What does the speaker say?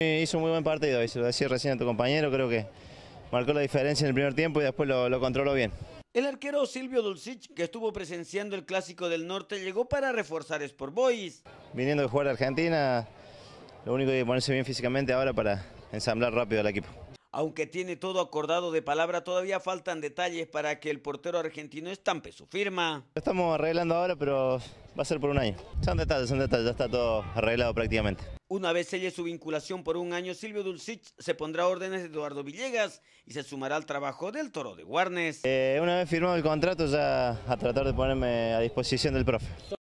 Eh, hizo un muy buen partido, lo decía recién a tu compañero, creo que marcó la diferencia en el primer tiempo y después lo, controló bien. El arquero Silvio Dulcich, que estuvo presenciando el Clásico del Norte, llegó para reforzar Sport Boys. Viniendo de jugar a Argentina, lo único que ponerse bien físicamente ahora para ensamblar rápido al equipo. Aunque tiene todo acordado de palabra, todavía faltan detalles para que el portero argentino estampe su firma. Lo estamos arreglando ahora, pero va a ser por un año. Son detalles, son detalles, ya está todo arreglado prácticamente. Una vez selle su vinculación por un año, Silvio Dulcich se pondrá órdenes de Eduardo Villegas y se sumará al trabajo del Toro de Guarnes. Eh, una vez firmado el contrato ya a tratar de ponerme a disposición del profe.